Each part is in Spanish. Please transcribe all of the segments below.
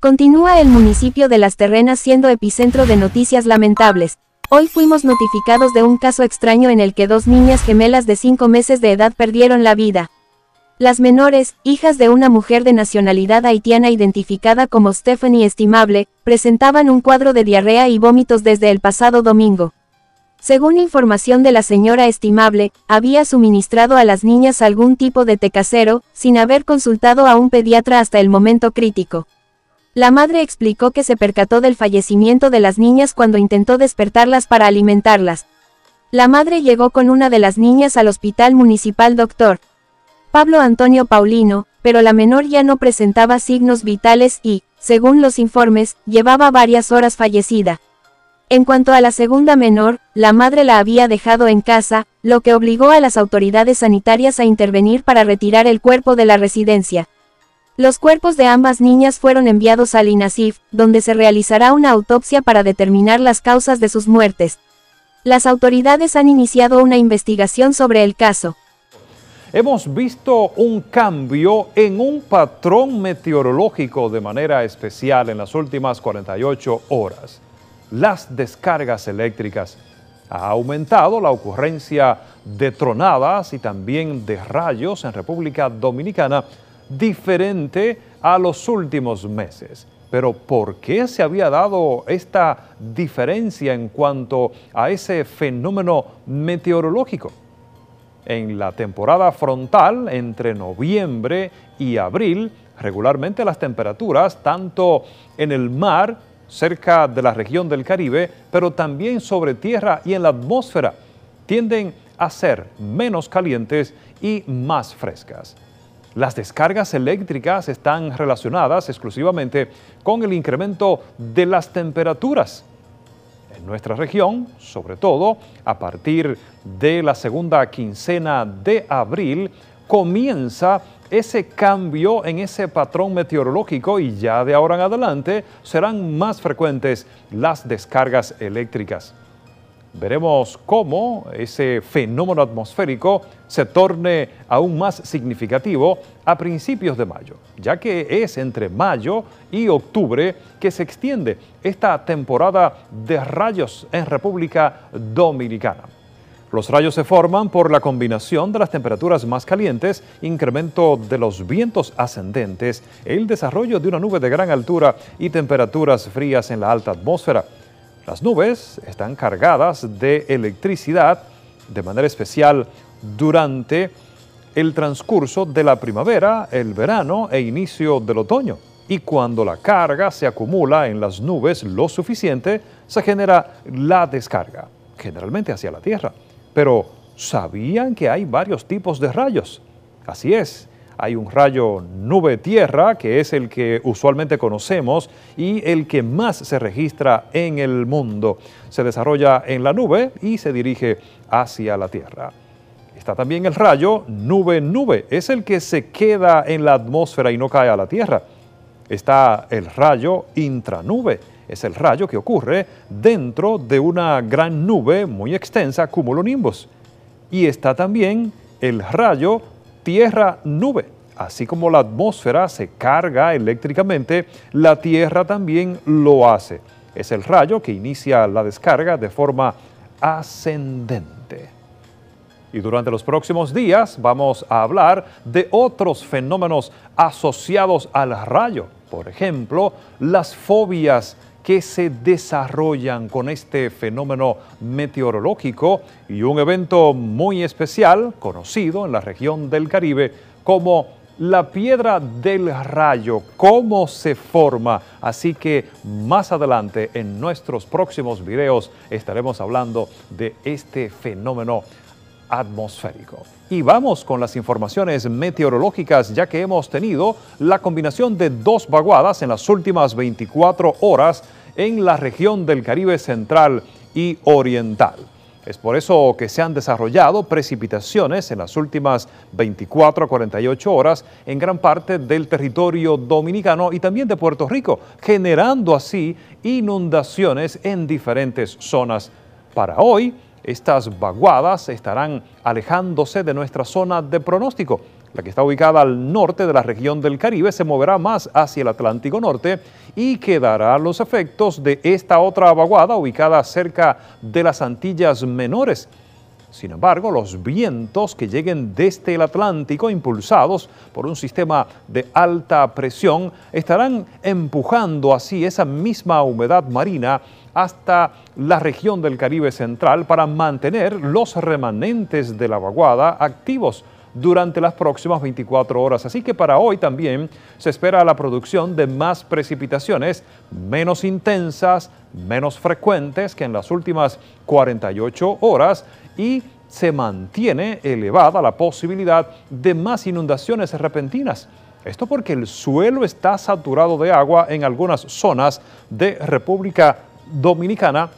Continúa el municipio de Las Terrenas siendo epicentro de noticias lamentables. Hoy fuimos notificados de un caso extraño en el que dos niñas gemelas de 5 meses de edad perdieron la vida. Las menores, hijas de una mujer de nacionalidad haitiana identificada como Stephanie Estimable, presentaban un cuadro de diarrea y vómitos desde el pasado domingo. Según información de la señora Estimable, había suministrado a las niñas algún tipo de té casero, sin haber consultado a un pediatra hasta el momento crítico. La madre explicó que se percató del fallecimiento de las niñas cuando intentó despertarlas para alimentarlas. La madre llegó con una de las niñas al hospital municipal doctor Pablo Antonio Paulino, pero la menor ya no presentaba signos vitales y, según los informes, llevaba varias horas fallecida. En cuanto a la segunda menor, la madre la había dejado en casa, lo que obligó a las autoridades sanitarias a intervenir para retirar el cuerpo de la residencia. Los cuerpos de ambas niñas fueron enviados al INASIF, donde se realizará una autopsia para determinar las causas de sus muertes. Las autoridades han iniciado una investigación sobre el caso. Hemos visto un cambio en un patrón meteorológico de manera especial en las últimas 48 horas. Las descargas eléctricas ha aumentado la ocurrencia de tronadas y también de rayos en República Dominicana diferente a los últimos meses. Pero ¿por qué se había dado esta diferencia en cuanto a ese fenómeno meteorológico? En la temporada frontal, entre noviembre y abril, regularmente las temperaturas, tanto en el mar, cerca de la región del Caribe, pero también sobre tierra y en la atmósfera, tienden a ser menos calientes y más frescas. Las descargas eléctricas están relacionadas exclusivamente con el incremento de las temperaturas en nuestra región, sobre todo a partir de la segunda quincena de abril, comienza ese cambio en ese patrón meteorológico y ya de ahora en adelante serán más frecuentes las descargas eléctricas. Veremos cómo ese fenómeno atmosférico se torne aún más significativo a principios de mayo, ya que es entre mayo y octubre que se extiende esta temporada de rayos en República Dominicana. Los rayos se forman por la combinación de las temperaturas más calientes, incremento de los vientos ascendentes, el desarrollo de una nube de gran altura y temperaturas frías en la alta atmósfera. Las nubes están cargadas de electricidad de manera especial durante el transcurso de la primavera, el verano e inicio del otoño. Y cuando la carga se acumula en las nubes lo suficiente, se genera la descarga, generalmente hacia la Tierra. Pero, ¿sabían que hay varios tipos de rayos? Así es, hay un rayo nube-tierra, que es el que usualmente conocemos y el que más se registra en el mundo. Se desarrolla en la nube y se dirige hacia la Tierra. Está también el rayo nube-nube, es el que se queda en la atmósfera y no cae a la Tierra. Está el rayo intranube, es el rayo que ocurre dentro de una gran nube muy extensa, cumulonimbus. Y está también el rayo Tierra nube. Así como la atmósfera se carga eléctricamente, la Tierra también lo hace. Es el rayo que inicia la descarga de forma ascendente. Y durante los próximos días vamos a hablar de otros fenómenos asociados al rayo, por ejemplo, las fobias que se desarrollan con este fenómeno meteorológico y un evento muy especial conocido en la región del Caribe como la piedra del rayo, cómo se forma. Así que más adelante en nuestros próximos videos estaremos hablando de este fenómeno atmosférico. Y vamos con las informaciones meteorológicas, ya que hemos tenido la combinación de dos vaguadas en las últimas 24 horas en la región del Caribe Central y Oriental. Es por eso que se han desarrollado precipitaciones en las últimas 24 a 48 horas en gran parte del territorio dominicano y también de Puerto Rico, generando así inundaciones en diferentes zonas. Para hoy, estas vaguadas estarán alejándose de nuestra zona de pronóstico, la que está ubicada al norte de la región del Caribe, se moverá más hacia el Atlántico Norte y quedará los efectos de esta otra vaguada ubicada cerca de las Antillas Menores. Sin embargo, los vientos que lleguen desde el Atlántico, impulsados por un sistema de alta presión, estarán empujando así esa misma humedad marina hasta la región del Caribe Central para mantener los remanentes de la vaguada activos durante las próximas 24 horas. Así que para hoy también se espera la producción de más precipitaciones, menos intensas, menos frecuentes que en las últimas 48 horas y se mantiene elevada la posibilidad de más inundaciones repentinas. Esto porque el suelo está saturado de agua en algunas zonas de República Dominicana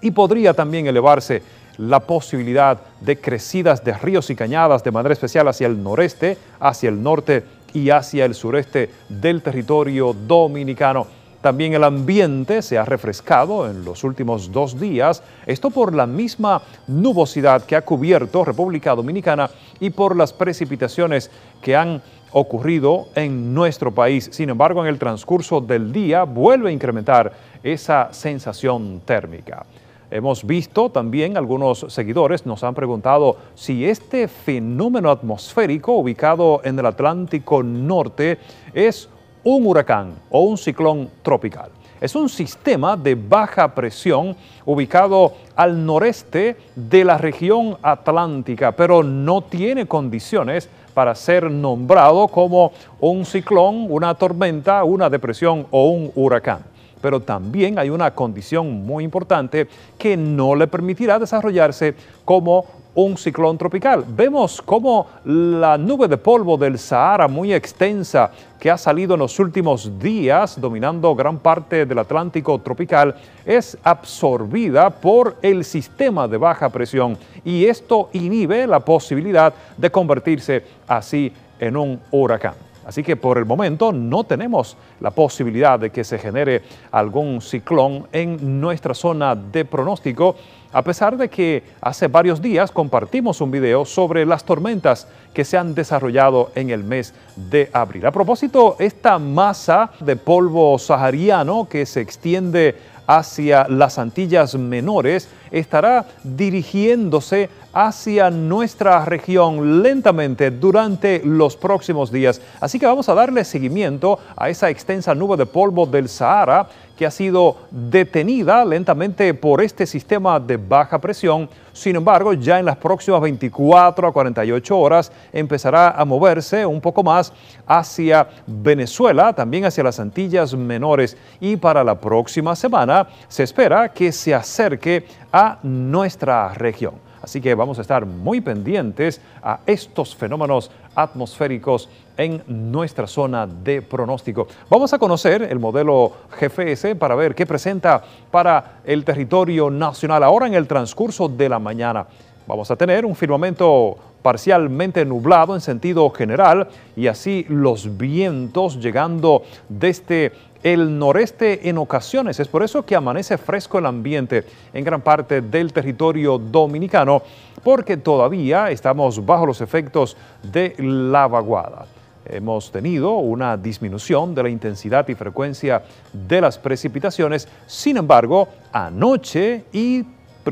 y podría también elevarse la posibilidad de crecidas de ríos y cañadas de manera especial hacia el noreste, hacia el norte y hacia el sureste del territorio dominicano. También el ambiente se ha refrescado en los últimos dos días, esto por la misma nubosidad que ha cubierto República Dominicana y por las precipitaciones que han ocurrido en nuestro país. Sin embargo, en el transcurso del día vuelve a incrementar esa sensación térmica. Hemos visto también algunos seguidores nos han preguntado si este fenómeno atmosférico ubicado en el Atlántico Norte es un huracán o un ciclón tropical. Es un sistema de baja presión ubicado al noreste de la región atlántica, pero no tiene condiciones para ser nombrado como un ciclón, una tormenta, una depresión o un huracán pero también hay una condición muy importante que no le permitirá desarrollarse como un ciclón tropical. Vemos cómo la nube de polvo del Sahara muy extensa que ha salido en los últimos días, dominando gran parte del Atlántico tropical, es absorbida por el sistema de baja presión y esto inhibe la posibilidad de convertirse así en un huracán. Así que por el momento no tenemos la posibilidad de que se genere algún ciclón en nuestra zona de pronóstico, a pesar de que hace varios días compartimos un video sobre las tormentas que se han desarrollado en el mes de abril. A propósito, esta masa de polvo sahariano que se extiende hacia las Antillas Menores estará dirigiéndose hacia nuestra región lentamente durante los próximos días. Así que vamos a darle seguimiento a esa extensa nube de polvo del Sahara que ha sido detenida lentamente por este sistema de baja presión. Sin embargo, ya en las próximas 24 a 48 horas empezará a moverse un poco más hacia Venezuela, también hacia las Antillas Menores. Y para la próxima semana se espera que se acerque a nuestra región. Así que vamos a estar muy pendientes a estos fenómenos atmosféricos en nuestra zona de pronóstico. Vamos a conocer el modelo GFS para ver qué presenta para el territorio nacional ahora en el transcurso de la mañana vamos a tener un firmamento parcialmente nublado en sentido general y así los vientos llegando desde el noreste en ocasiones. Es por eso que amanece fresco el ambiente en gran parte del territorio dominicano porque todavía estamos bajo los efectos de la vaguada. Hemos tenido una disminución de la intensidad y frecuencia de las precipitaciones, sin embargo, anoche y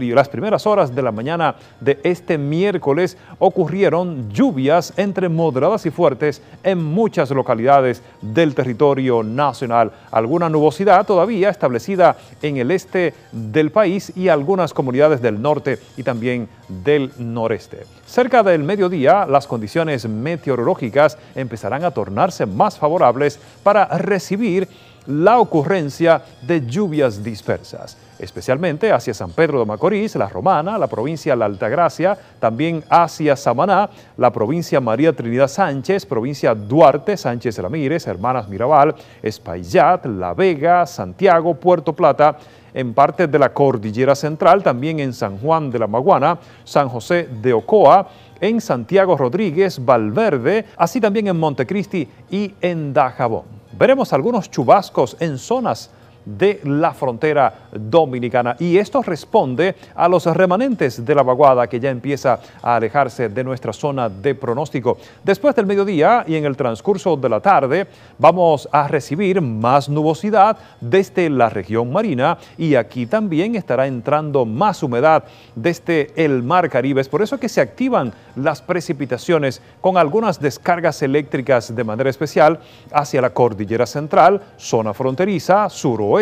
las primeras horas de la mañana de este miércoles ocurrieron lluvias entre moderadas y fuertes en muchas localidades del territorio nacional. Alguna nubosidad todavía establecida en el este del país y algunas comunidades del norte y también del noreste. Cerca del mediodía, las condiciones meteorológicas empezarán a tornarse más favorables para recibir la ocurrencia de lluvias dispersas, especialmente hacia San Pedro de Macorís, La Romana, la provincia La Altagracia, también hacia Samaná, la provincia María Trinidad Sánchez, provincia Duarte, Sánchez Ramírez, Hermanas Mirabal, Espaillat, La Vega, Santiago, Puerto Plata, en parte de la Cordillera Central, también en San Juan de la Maguana, San José de Ocoa, en Santiago Rodríguez, Valverde, así también en Montecristi y en Dajabón. Veremos algunos chubascos en zonas de la frontera dominicana. Y esto responde a los remanentes de la vaguada que ya empieza a alejarse de nuestra zona de pronóstico. Después del mediodía y en el transcurso de la tarde vamos a recibir más nubosidad desde la región marina y aquí también estará entrando más humedad desde el mar Caribe. Es por eso que se activan las precipitaciones con algunas descargas eléctricas de manera especial hacia la cordillera central, zona fronteriza, suroeste,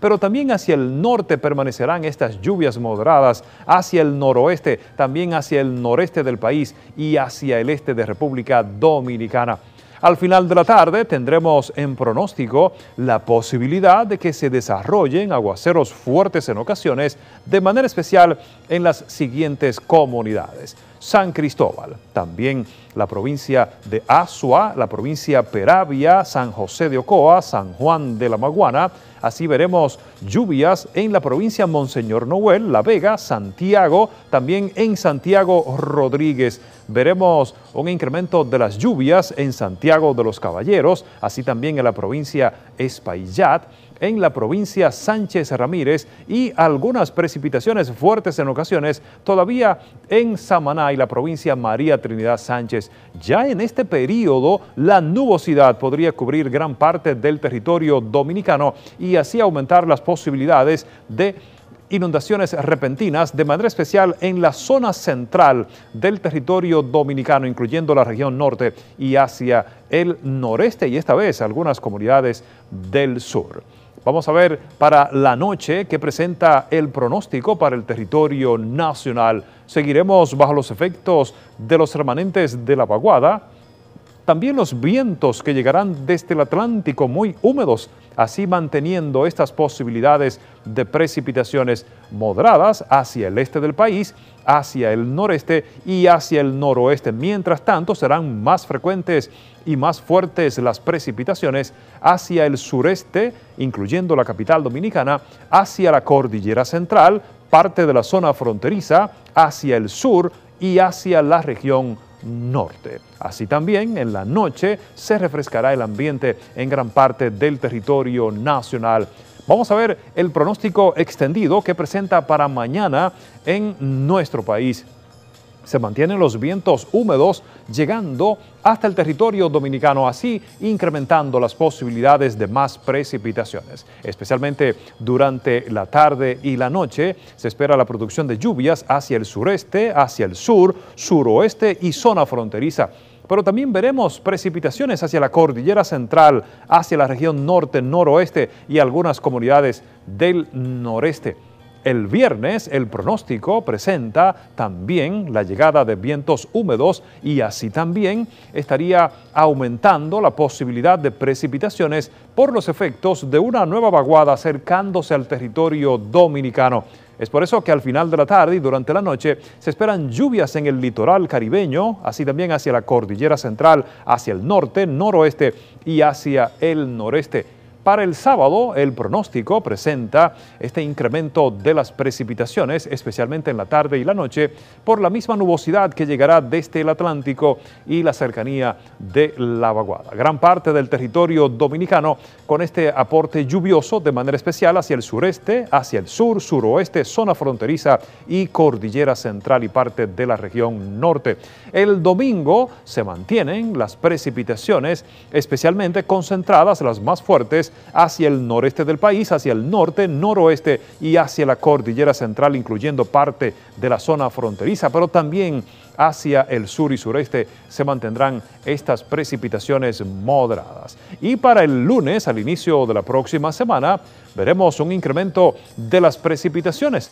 pero también hacia el norte permanecerán estas lluvias moderadas, hacia el noroeste, también hacia el noreste del país y hacia el este de República Dominicana. Al final de la tarde tendremos en pronóstico la posibilidad de que se desarrollen aguaceros fuertes en ocasiones, de manera especial en las siguientes comunidades. San Cristóbal. También la provincia de Azua, la provincia Peravia, San José de Ocoa, San Juan de la Maguana. Así veremos lluvias en la provincia Monseñor Noel, La Vega, Santiago, también en Santiago Rodríguez. Veremos un incremento de las lluvias en Santiago de los Caballeros, así también en la provincia Espaillat en la provincia Sánchez Ramírez y algunas precipitaciones fuertes en ocasiones todavía en Samaná y la provincia María Trinidad Sánchez. Ya en este periodo, la nubosidad podría cubrir gran parte del territorio dominicano y así aumentar las posibilidades de inundaciones repentinas, de manera especial en la zona central del territorio dominicano, incluyendo la región norte y hacia el noreste y esta vez algunas comunidades del sur. Vamos a ver para la noche que presenta el pronóstico para el territorio nacional. Seguiremos bajo los efectos de los remanentes de la vaguada. También los vientos que llegarán desde el Atlántico muy húmedos así manteniendo estas posibilidades de precipitaciones moderadas hacia el este del país, hacia el noreste y hacia el noroeste. Mientras tanto, serán más frecuentes y más fuertes las precipitaciones hacia el sureste, incluyendo la capital dominicana, hacia la cordillera central, parte de la zona fronteriza, hacia el sur y hacia la región norte. Así también, en la noche se refrescará el ambiente en gran parte del territorio nacional. Vamos a ver el pronóstico extendido que presenta para mañana en nuestro país se mantienen los vientos húmedos llegando hasta el territorio dominicano, así incrementando las posibilidades de más precipitaciones. Especialmente durante la tarde y la noche se espera la producción de lluvias hacia el sureste, hacia el sur, suroeste y zona fronteriza pero también veremos precipitaciones hacia la cordillera central, hacia la región norte, noroeste y algunas comunidades del noreste. El viernes el pronóstico presenta también la llegada de vientos húmedos y así también estaría aumentando la posibilidad de precipitaciones por los efectos de una nueva vaguada acercándose al territorio dominicano. Es por eso que al final de la tarde y durante la noche se esperan lluvias en el litoral caribeño, así también hacia la cordillera central, hacia el norte, noroeste y hacia el noreste. Para el sábado, el pronóstico presenta este incremento de las precipitaciones, especialmente en la tarde y la noche, por la misma nubosidad que llegará desde el Atlántico y la cercanía de la vaguada. Gran parte del territorio dominicano con este aporte lluvioso de manera especial hacia el sureste, hacia el sur, suroeste, zona fronteriza y cordillera central y parte de la región norte. El domingo se mantienen las precipitaciones, especialmente concentradas las más fuertes hacia el noreste del país, hacia el norte, noroeste y hacia la cordillera central, incluyendo parte de la zona fronteriza, pero también hacia el sur y sureste se mantendrán estas precipitaciones moderadas. Y para el lunes, al inicio de la próxima semana, veremos un incremento de las precipitaciones.